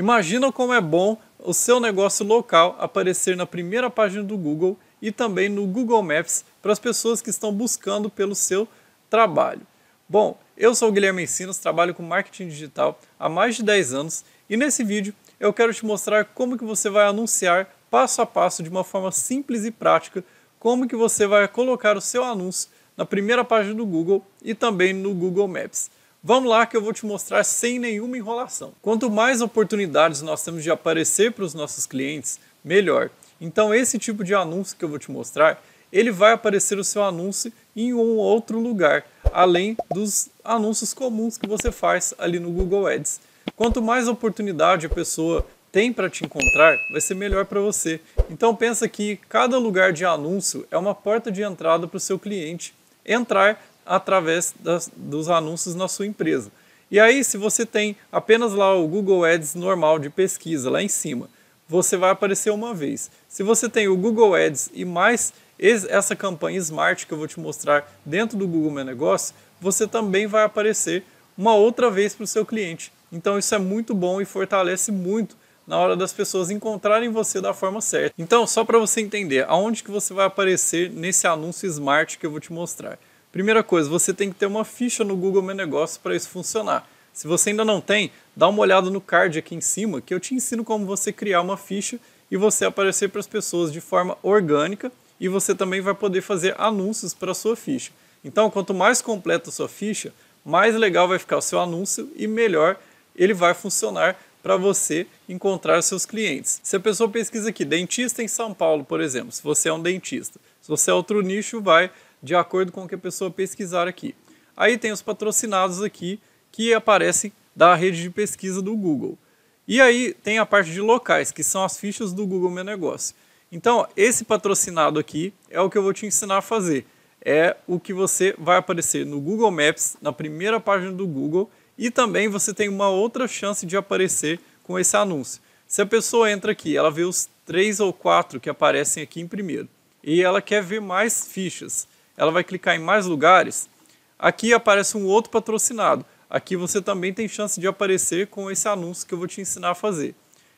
Imagina como é bom o seu negócio local aparecer na primeira página do Google e também no Google Maps para as pessoas que estão buscando pelo seu trabalho. Bom, eu sou o Guilherme Ensinos, trabalho com marketing digital há mais de 10 anos e nesse vídeo eu quero te mostrar como que você vai anunciar passo a passo de uma forma simples e prática como que você vai colocar o seu anúncio na primeira página do Google e também no Google Maps. Vamos lá que eu vou te mostrar sem nenhuma enrolação. Quanto mais oportunidades nós temos de aparecer para os nossos clientes, melhor. Então esse tipo de anúncio que eu vou te mostrar, ele vai aparecer o seu anúncio em um outro lugar, além dos anúncios comuns que você faz ali no Google Ads. Quanto mais oportunidade a pessoa tem para te encontrar, vai ser melhor para você. Então pensa que cada lugar de anúncio é uma porta de entrada para o seu cliente entrar através das, dos anúncios na sua empresa. E aí, se você tem apenas lá o Google Ads normal de pesquisa lá em cima, você vai aparecer uma vez. Se você tem o Google Ads e mais essa campanha Smart que eu vou te mostrar dentro do Google Meu Negócio, você também vai aparecer uma outra vez para o seu cliente. Então isso é muito bom e fortalece muito na hora das pessoas encontrarem você da forma certa. Então, só para você entender, aonde que você vai aparecer nesse anúncio Smart que eu vou te mostrar. Primeira coisa, você tem que ter uma ficha no Google Meu Negócio para isso funcionar. Se você ainda não tem, dá uma olhada no card aqui em cima que eu te ensino como você criar uma ficha e você aparecer para as pessoas de forma orgânica e você também vai poder fazer anúncios para a sua ficha. Então, quanto mais completa a sua ficha, mais legal vai ficar o seu anúncio e melhor ele vai funcionar para você encontrar seus clientes. Se a pessoa pesquisa aqui dentista em São Paulo, por exemplo, se você é um dentista, se você é outro nicho, vai de acordo com o que a pessoa pesquisar aqui. Aí tem os patrocinados aqui que aparecem da rede de pesquisa do Google. E aí tem a parte de locais, que são as fichas do Google Meu Negócio. Então, esse patrocinado aqui é o que eu vou te ensinar a fazer. É o que você vai aparecer no Google Maps, na primeira página do Google, e também você tem uma outra chance de aparecer com esse anúncio. Se a pessoa entra aqui, ela vê os três ou quatro que aparecem aqui em primeiro, e ela quer ver mais fichas ela vai clicar em mais lugares, aqui aparece um outro patrocinado. Aqui você também tem chance de aparecer com esse anúncio que eu vou te ensinar a fazer.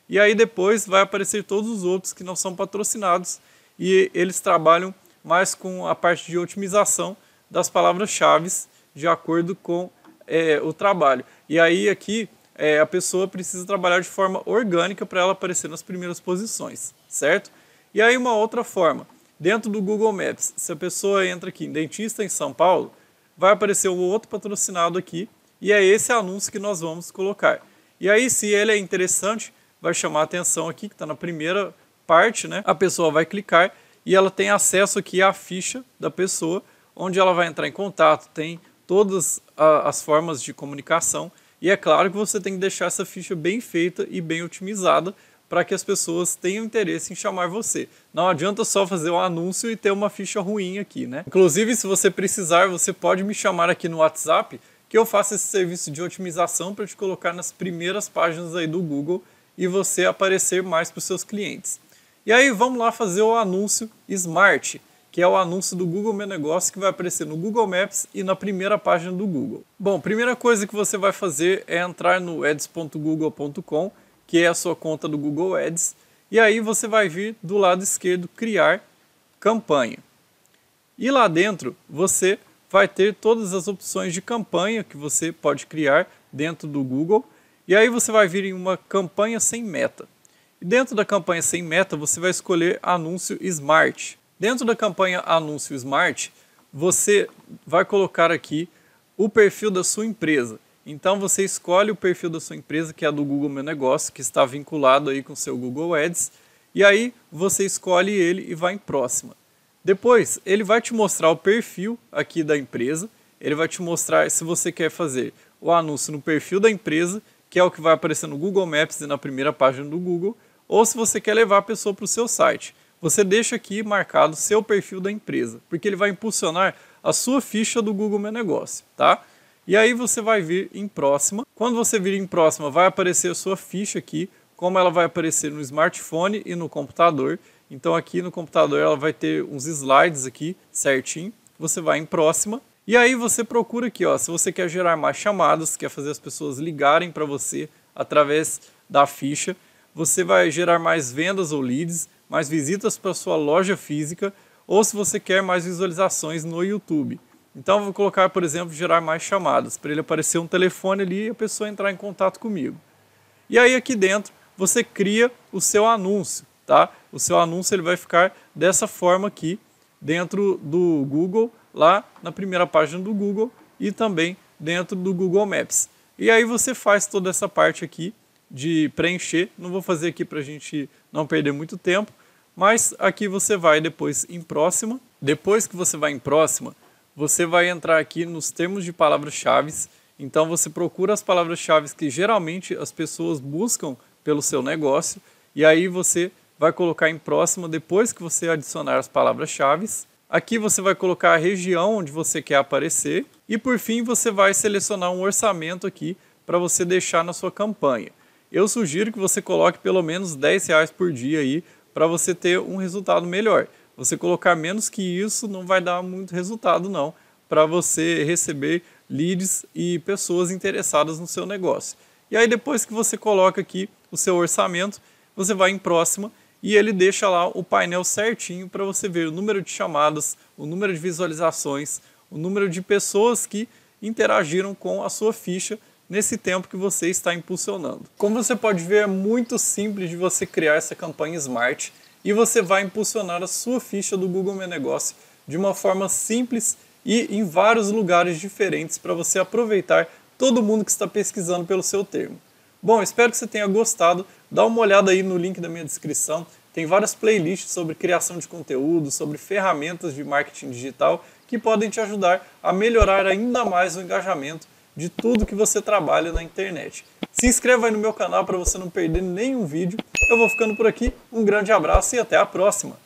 E aí depois vai aparecer todos os outros que não são patrocinados e eles trabalham mais com a parte de otimização das palavras-chave de acordo com é, o trabalho. E aí aqui é, a pessoa precisa trabalhar de forma orgânica para ela aparecer nas primeiras posições, certo? E aí uma outra forma dentro do Google Maps, se a pessoa entra aqui em dentista em São Paulo, vai aparecer um outro patrocinado aqui e é esse anúncio que nós vamos colocar. E aí, se ele é interessante, vai chamar a atenção aqui, que está na primeira parte, né? A pessoa vai clicar e ela tem acesso aqui à ficha da pessoa, onde ela vai entrar em contato, tem todas as formas de comunicação. E é claro que você tem que deixar essa ficha bem feita e bem otimizada para que as pessoas tenham interesse em chamar você. Não adianta só fazer um anúncio e ter uma ficha ruim aqui, né? Inclusive, se você precisar, você pode me chamar aqui no WhatsApp que eu faço esse serviço de otimização para te colocar nas primeiras páginas aí do Google e você aparecer mais para os seus clientes. E aí vamos lá fazer o anúncio Smart, que é o anúncio do Google Meu Negócio que vai aparecer no Google Maps e na primeira página do Google. Bom, primeira coisa que você vai fazer é entrar no ads.google.com que é a sua conta do Google Ads. E aí você vai vir do lado esquerdo criar campanha. E lá dentro você vai ter todas as opções de campanha que você pode criar dentro do Google. E aí você vai vir em uma campanha sem meta. E dentro da campanha sem meta, você vai escolher anúncio Smart. Dentro da campanha anúncio Smart, você vai colocar aqui o perfil da sua empresa. Então você escolhe o perfil da sua empresa, que é do Google Meu Negócio, que está vinculado aí com o seu Google Ads, e aí você escolhe ele e vai em próxima. Depois, ele vai te mostrar o perfil aqui da empresa, ele vai te mostrar se você quer fazer o anúncio no perfil da empresa, que é o que vai aparecer no Google Maps e na primeira página do Google, ou se você quer levar a pessoa para o seu site. Você deixa aqui marcado seu perfil da empresa, porque ele vai impulsionar a sua ficha do Google Meu Negócio, tá? E aí você vai vir em próxima. Quando você vir em próxima, vai aparecer a sua ficha aqui, como ela vai aparecer no smartphone e no computador. Então aqui no computador ela vai ter uns slides aqui certinho. Você vai em próxima e aí você procura aqui, ó, se você quer gerar mais chamadas, quer fazer as pessoas ligarem para você através da ficha, você vai gerar mais vendas ou leads, mais visitas para sua loja física, ou se você quer mais visualizações no YouTube. Então eu vou colocar, por exemplo, gerar mais chamadas, para ele aparecer um telefone ali e a pessoa entrar em contato comigo. E aí aqui dentro você cria o seu anúncio, tá? O seu anúncio ele vai ficar dessa forma aqui dentro do Google, lá na primeira página do Google e também dentro do Google Maps. E aí você faz toda essa parte aqui de preencher, não vou fazer aqui para a gente não perder muito tempo, mas aqui você vai depois em próxima. Depois que você vai em próxima, você vai entrar aqui nos termos de palavras-chave. Então você procura as palavras-chave que geralmente as pessoas buscam pelo seu negócio e aí você vai colocar em próximo depois que você adicionar as palavras-chave. Aqui você vai colocar a região onde você quer aparecer e por fim você vai selecionar um orçamento aqui para você deixar na sua campanha. Eu sugiro que você coloque pelo menos 10 reais por dia aí para você ter um resultado melhor. Você colocar menos que isso não vai dar muito resultado não para você receber leads e pessoas interessadas no seu negócio. E aí depois que você coloca aqui o seu orçamento, você vai em próxima e ele deixa lá o painel certinho para você ver o número de chamadas, o número de visualizações, o número de pessoas que interagiram com a sua ficha nesse tempo que você está impulsionando. Como você pode ver, é muito simples de você criar essa campanha Smart e você vai impulsionar a sua ficha do Google Meu Negócio de uma forma simples e em vários lugares diferentes para você aproveitar todo mundo que está pesquisando pelo seu termo. Bom, espero que você tenha gostado. Dá uma olhada aí no link da minha descrição. Tem várias playlists sobre criação de conteúdo, sobre ferramentas de marketing digital que podem te ajudar a melhorar ainda mais o engajamento de tudo que você trabalha na internet. Se inscreva aí no meu canal para você não perder nenhum vídeo. Eu vou ficando por aqui, um grande abraço e até a próxima!